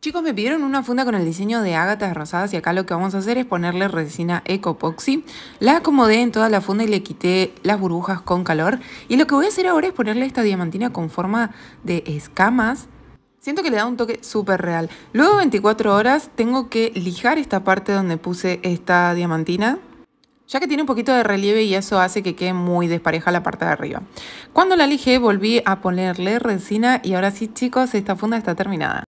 Chicos, me pidieron una funda con el diseño de ágatas rosadas y acá lo que vamos a hacer es ponerle resina Ecopoxy. La acomodé en toda la funda y le quité las burbujas con calor. Y lo que voy a hacer ahora es ponerle esta diamantina con forma de escamas. Siento que le da un toque súper real. Luego de 24 horas tengo que lijar esta parte donde puse esta diamantina ya que tiene un poquito de relieve y eso hace que quede muy despareja la parte de arriba. Cuando la lijé volví a ponerle resina y ahora sí chicos, esta funda está terminada.